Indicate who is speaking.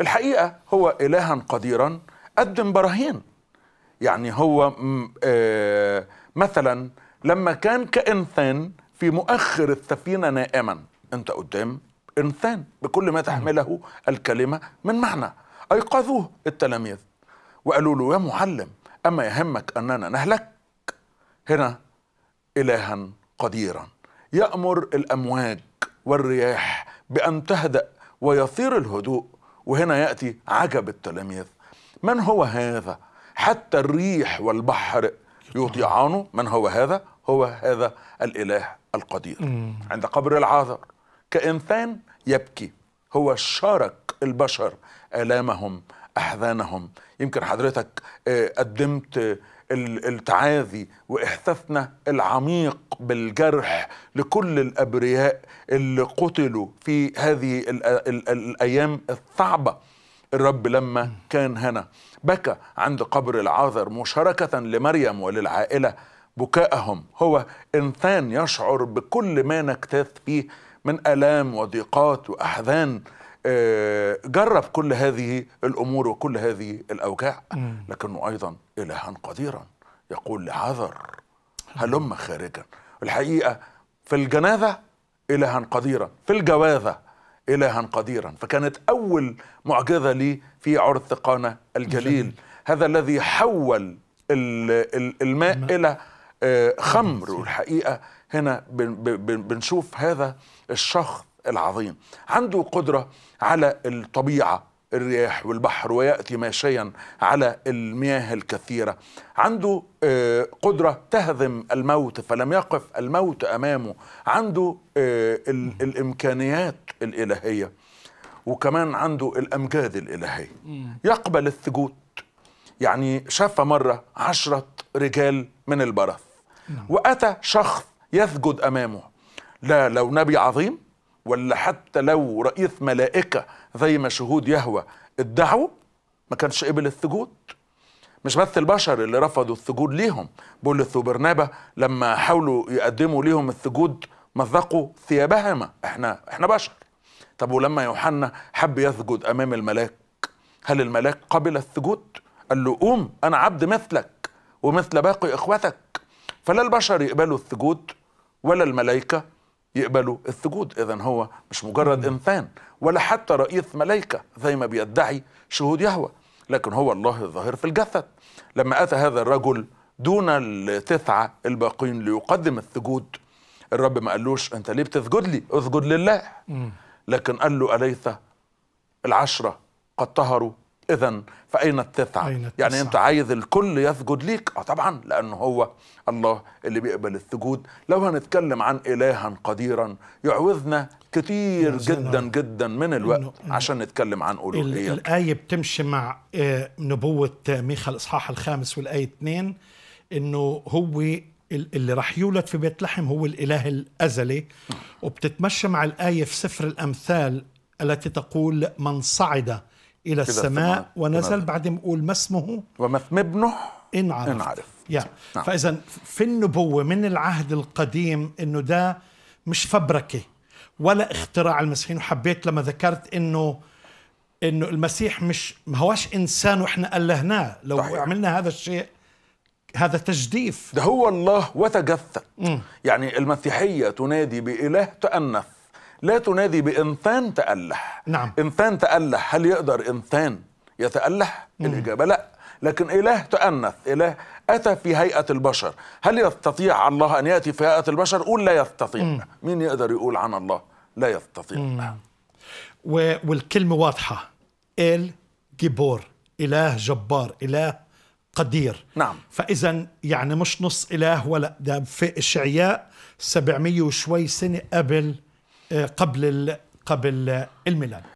Speaker 1: الحقيقه هو الها قديرا قدم براهين يعني هو آه، مثلا لما كان كانسان في مؤخر السفينه نائما انت قدام انسان بكل ما تحمله الكلمه من معنى ايقظوه التلاميذ وقالوا له يا معلم اما يهمك اننا نهلك هنا الها قديرا يامر الامواج والرياح بان تهدا ويثير الهدوء وهنا يأتي عجب التلاميذ من هو هذا حتى الريح والبحر يطيعانه من هو هذا هو هذا الإله القدير عند قبر العاذر كإنسان يبكي هو شارك البشر آلامهم أحزانهم يمكن حضرتك آه، قدمت التعاذي واحساسنا العميق بالجرح لكل الابرياء اللي قتلوا في هذه الايام الصعبه الرب لما كان هنا بكى عند قبر العذر مشاركه لمريم وللعائله بكاءهم هو انسان يشعر بكل ما نكتاث فيه من الام وضيقات واحزان آه، جرب كل هذه الامور وكل هذه الاوجاع لكنه ايضا الها قديرا يقول لعذر هلم خارجا الحقيقه في الجنازه الها قديرا في الجوازه الها قديرا فكانت اول معجزه لي في عرض ثقانه الجليل هذا الذي حول الماء الى آه، خمر والحقيقه هنا بنشوف هذا الشخص العظيم عنده قدرة على الطبيعة الرياح والبحر وياتي ماشيا على المياه الكثيره عنده آه، قدره تهزم الموت فلم يقف الموت امامه عنده آه، الامكانيات الالهيه وكمان عنده الامجاد الالهيه يقبل السجود يعني شاف مره عشره رجال من البرث نعم. واتى شخص يسجد امامه لا لو نبي عظيم ولا حتى لو رئيس ملائكة زي ما شهود يهوى ادعوا ما كانش قبل السجود مش بس البشر اللي رفضوا السجود ليهم بولس وبرنابا لما حاولوا يقدموا ليهم السجود مزقوا ثيابهما احنا احنا بشر طب ولما يوحنا حب يسجد امام الملاك هل الملاك قبل السجود قال له قوم انا عبد مثلك ومثل باقي اخوتك فلا البشر يقبلوا السجود ولا الملائكه يقبلوا السجود إذا هو مش مجرد إنسان ولا حتى رئيس ملائكة زي ما بيدعي شهود يهوى لكن هو الله الظاهر في الجسد لما أتى هذا الرجل دون التسعة الباقين ليقدم السجود الرب ما قالوش أنت ليه بتسجد لي اسجد لله لكن قال له أليس العشرة قد طهروا اذا فاين التسعه أين التسعة؟ يعني انت عايز الكل يسجد ليك اه طبعا لانه هو الله اللي بيقبل السجود لو هنتكلم عن الها قديرا يعوزنا كتير جدا جدا من الوقت إنه عشان نتكلم عن الوهيه
Speaker 2: الايه بتمشي مع آه، نبوه ميخا الاصحاح الخامس والايه 2 انه هو اللي راح يولد في بيت لحم هو الاله الازلي آه. وبتتمشى مع الايه في سفر الامثال التي تقول من صعد إلى السماء ونزل بعد بعدين بقول ما اسمه وما اسم ابنه إن عرف, إن عرف. يعني نعم. نعم. فإذا في النبوة من العهد القديم إنه ده مش فبركة ولا اختراع المسيحيين وحبيت لما ذكرت إنه إنه المسيح مش ما هواش إنسان وإحنا ألهناه لو طيب. عملنا هذا الشيء هذا تجديف ده هو الله وتجسد
Speaker 1: يعني المسيحية تنادي بإله تأنث لا تنادي بإنسان تأله نعم إنسان تأله هل يقدر إنسان يتأله؟ مم. الإجابة لأ لكن إله تأنث إله أتى في هيئة البشر هل يستطيع الله أن يأتي في هيئة البشر؟ قول لا يستطيع مم. مين يقدر يقول عن الله لا يستطيع مم.
Speaker 2: و... والكلمة واضحة إل جبور إله جبار إله قدير نعم فإذا يعني مش نص إله ولا ده في إشعياء 700 وشوي سنة قبل قبل قبل الميلان